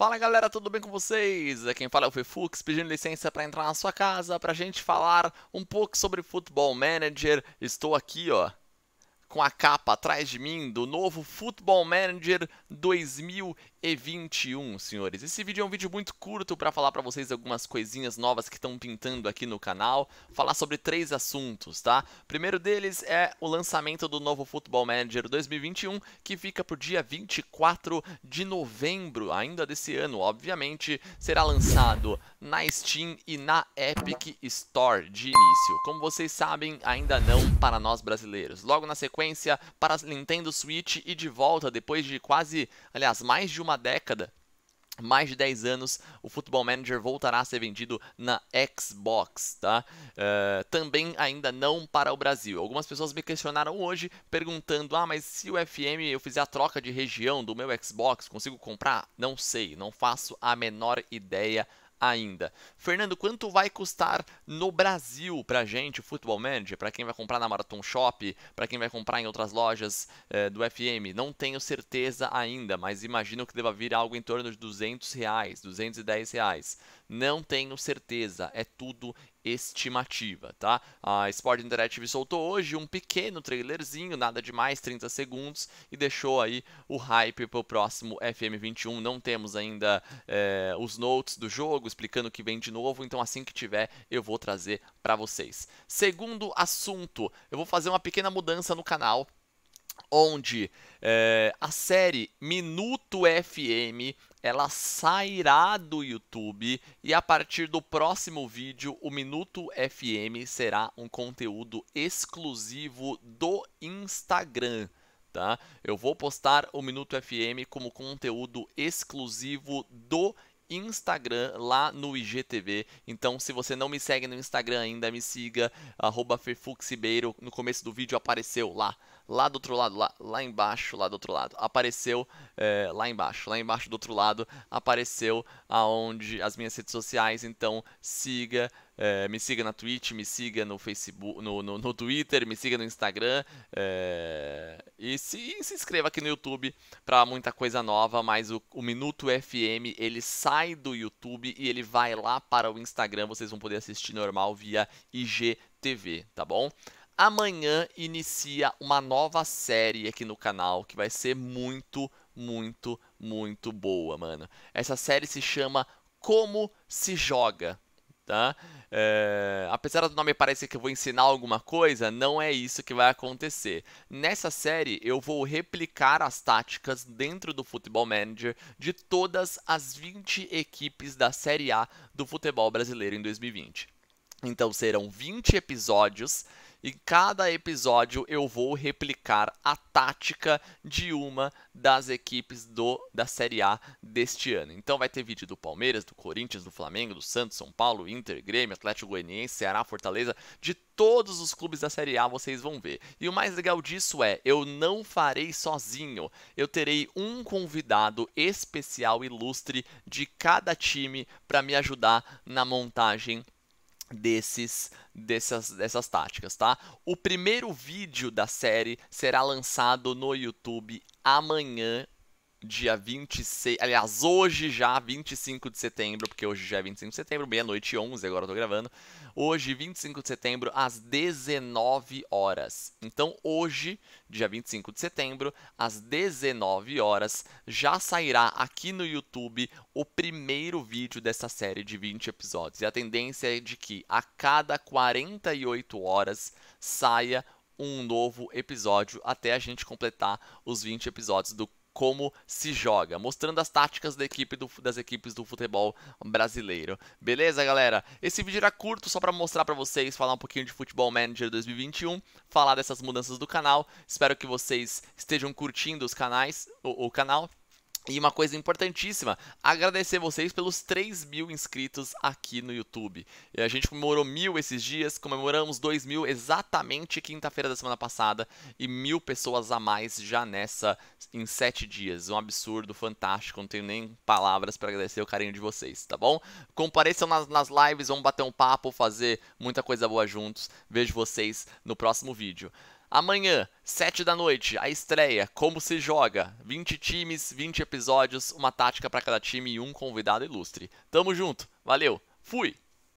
Fala galera, tudo bem com vocês? Aqui é quem fala é o Fefux, pedindo licença para entrar na sua casa para a gente falar um pouco sobre Football Manager. Estou aqui, ó, com a capa atrás de mim do novo Football Manager 2000 e 21, senhores. Esse vídeo é um vídeo muito curto para falar para vocês algumas coisinhas novas que estão pintando aqui no canal, falar sobre três assuntos, tá? primeiro deles é o lançamento do novo Football Manager 2021, que fica pro dia 24 de novembro, ainda desse ano, obviamente, será lançado na Steam e na Epic Store de início. Como vocês sabem, ainda não para nós brasileiros. Logo na sequência, para Nintendo Switch e de volta depois de quase, aliás, mais de uma uma década, mais de 10 anos, o Football Manager voltará a ser vendido na Xbox, tá? Uh, também ainda não para o Brasil. Algumas pessoas me questionaram hoje perguntando: ah, mas se o FM eu fizer a troca de região do meu Xbox, consigo comprar? Não sei, não faço a menor ideia ainda. Fernando, quanto vai custar no Brasil para gente o Futebol Manager? Para quem vai comprar na Marathon Shop, Para quem vai comprar em outras lojas eh, do FM? Não tenho certeza ainda, mas imagino que deva vir algo em torno de 200 reais, 210 reais. Não tenho certeza, é tudo estimativa, tá? A Sport Interactive soltou hoje um pequeno trailerzinho, nada de mais, 30 segundos, e deixou aí o hype pro próximo FM21. Não temos ainda é, os notes do jogo, explicando o que vem de novo, então assim que tiver eu vou trazer para vocês. Segundo assunto, eu vou fazer uma pequena mudança no canal, onde é, a série Minuto FM ela sairá do YouTube e a partir do próximo vídeo o Minuto FM será um conteúdo exclusivo do Instagram. Tá? Eu vou postar o Minuto FM como conteúdo exclusivo do Instagram Instagram lá no IGTV. Então, se você não me segue no Instagram ainda, me siga, @ferfuxibeiro. No começo do vídeo apareceu lá, lá do outro lado, lá, lá embaixo, lá do outro lado. Apareceu é, lá embaixo, lá embaixo do outro lado, apareceu aonde as minhas redes sociais. Então, siga. É, me siga na Twitch, me siga no Facebook, no, no, no Twitter, me siga no Instagram. É, e se, se inscreva aqui no YouTube para muita coisa nova, mas o, o Minuto FM ele sai do YouTube e ele vai lá para o Instagram. Vocês vão poder assistir normal via IGTV, tá bom? Amanhã inicia uma nova série aqui no canal que vai ser muito, muito, muito boa, mano. Essa série se chama Como se Joga tá? É, apesar do nome parecer que eu vou ensinar alguma coisa, não é isso que vai acontecer. Nessa série, eu vou replicar as táticas dentro do Futebol Manager de todas as 20 equipes da Série A do futebol brasileiro em 2020. Então serão 20 episódios e cada episódio eu vou replicar a tática de uma das equipes do, da Série A deste ano. Então vai ter vídeo do Palmeiras, do Corinthians, do Flamengo, do Santos, São Paulo, Inter, Grêmio, Atlético Goianiense, Ceará, Fortaleza, de todos os clubes da Série A vocês vão ver. E o mais legal disso é, eu não farei sozinho. Eu terei um convidado especial ilustre de cada time para me ajudar na montagem desses dessas, dessas táticas, tá? O primeiro vídeo da série será lançado no YouTube amanhã dia 26. Aliás, hoje já, 25 de setembro, porque hoje já é 25 de setembro, meia-noite e 11, agora eu tô gravando. Hoje, 25 de setembro, às 19 horas. Então, hoje, dia 25 de setembro, às 19 horas, já sairá aqui no YouTube o primeiro vídeo dessa série de 20 episódios. E a tendência é de que a cada 48 horas saia um novo episódio até a gente completar os 20 episódios do como se joga, mostrando as táticas da equipe do, das equipes do futebol brasileiro. Beleza, galera? Esse vídeo era curto só para mostrar para vocês, falar um pouquinho de Futebol Manager 2021, falar dessas mudanças do canal. Espero que vocês estejam curtindo os canais, o, o canal. E uma coisa importantíssima, agradecer vocês pelos 3 mil inscritos aqui no YouTube. E a gente comemorou mil esses dias, comemoramos 2 mil exatamente quinta-feira da semana passada e mil pessoas a mais já nessa em 7 dias. Um absurdo, fantástico, não tenho nem palavras para agradecer o carinho de vocês, tá bom? Compareçam nas, nas lives, vamos bater um papo, fazer muita coisa boa juntos. Vejo vocês no próximo vídeo. Amanhã, 7 da noite, a estreia Como se joga, 20 times, 20 episódios, uma tática para cada time e um convidado ilustre. Tamo junto. Valeu. Fui.